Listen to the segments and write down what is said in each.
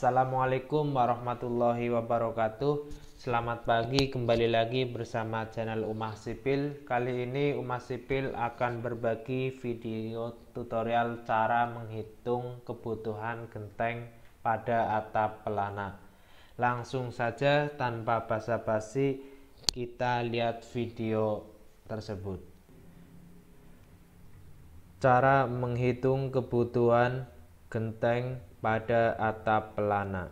Assalamualaikum warahmatullahi wabarakatuh Selamat pagi kembali lagi bersama channel Umah Sipil Kali ini Umah Sipil akan berbagi video tutorial cara menghitung kebutuhan genteng pada atap pelana Langsung saja tanpa basa-basi kita lihat video tersebut Cara menghitung kebutuhan genteng pada atap pelana.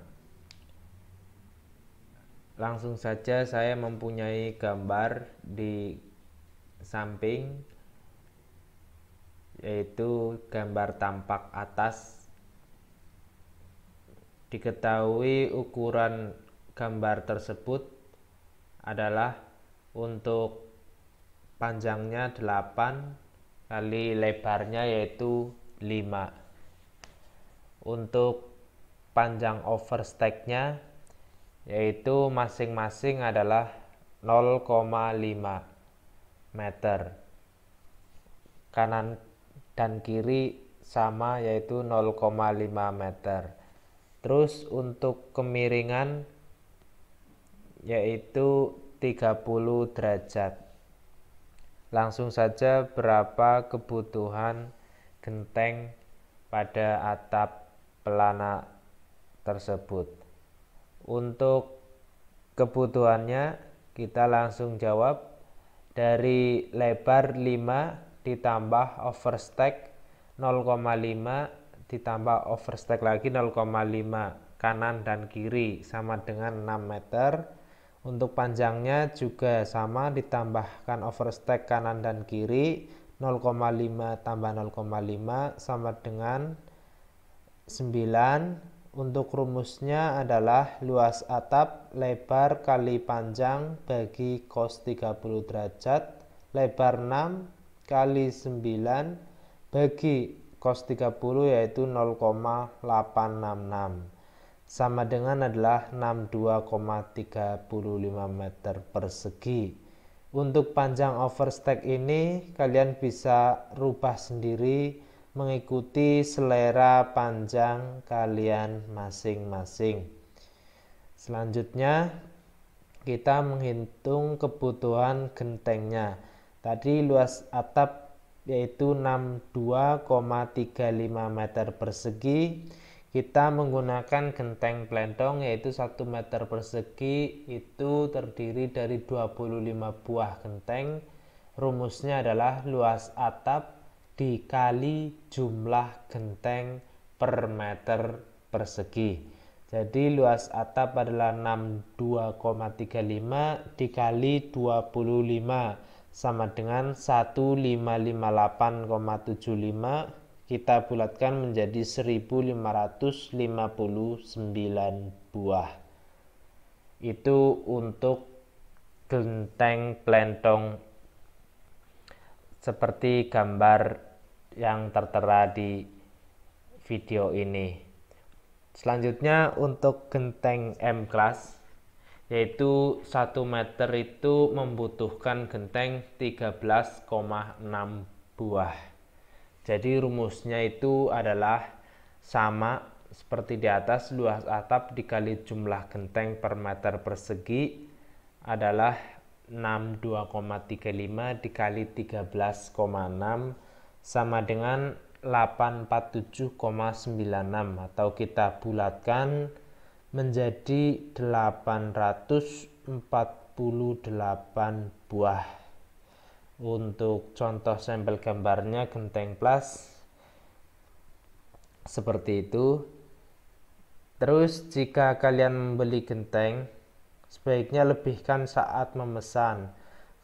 Langsung saja saya mempunyai gambar di samping yaitu gambar tampak atas. Diketahui ukuran gambar tersebut adalah untuk panjangnya 8 kali lebarnya yaitu 5 untuk panjang overstacknya yaitu masing-masing adalah 0,5 meter kanan dan kiri sama yaitu 0,5 meter terus untuk kemiringan yaitu 30 derajat langsung saja berapa kebutuhan genteng pada atap pelana tersebut. Untuk kebutuhannya kita langsung jawab dari lebar 5 ditambah overstack 0,5 ditambah overstack lagi 0,5 kanan dan kiri sama dengan 6 meter untuk panjangnya juga sama ditambahkan overstack kanan dan kiri 0,5 tambah 0,5 sama dengan 9 untuk rumusnya adalah luas atap lebar kali panjang bagi cos 30 derajat lebar 6 kali 9 bagi cos 30 yaitu 0,866 sama dengan adalah 62,35 meter persegi untuk panjang overstack ini kalian bisa rubah sendiri mengikuti selera panjang kalian masing-masing. Selanjutnya, kita menghitung kebutuhan gentengnya. Tadi luas atap yaitu 62,35 meter persegi. Kita menggunakan genteng plentong yaitu 1 meter persegi itu terdiri dari 25 buah genteng. Rumusnya adalah luas atap dikali jumlah genteng per meter persegi. Jadi luas atap adalah 62,35 dikali 25 sama dengan 1558,75 kita bulatkan menjadi 1559 buah. Itu untuk genteng plentong seperti gambar yang tertera di video ini. Selanjutnya untuk genteng M class yaitu 1 meter itu membutuhkan genteng 13,6 buah. Jadi rumusnya itu adalah sama seperti di atas luas atap dikali jumlah genteng per meter persegi adalah 62,35 dikali 13,6 sama dengan 847,96 atau kita bulatkan menjadi 848 buah. Untuk contoh sampel gambarnya genteng plus seperti itu. Terus jika kalian membeli genteng, sebaiknya lebihkan saat memesan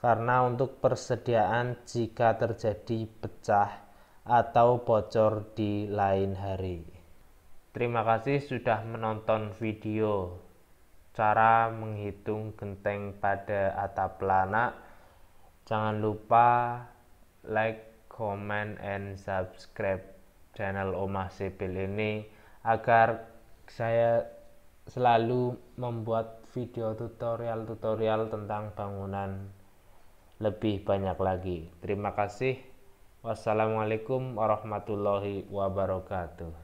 karena untuk persediaan jika terjadi pecah atau bocor di lain hari. Terima kasih sudah menonton video cara menghitung genteng pada atap pelana. Jangan lupa like, comment, and subscribe channel Oma Sipil ini agar saya selalu membuat video tutorial-tutorial tentang bangunan lebih banyak lagi. Terima kasih. Wassalamualaikum warahmatullahi wabarakatuh.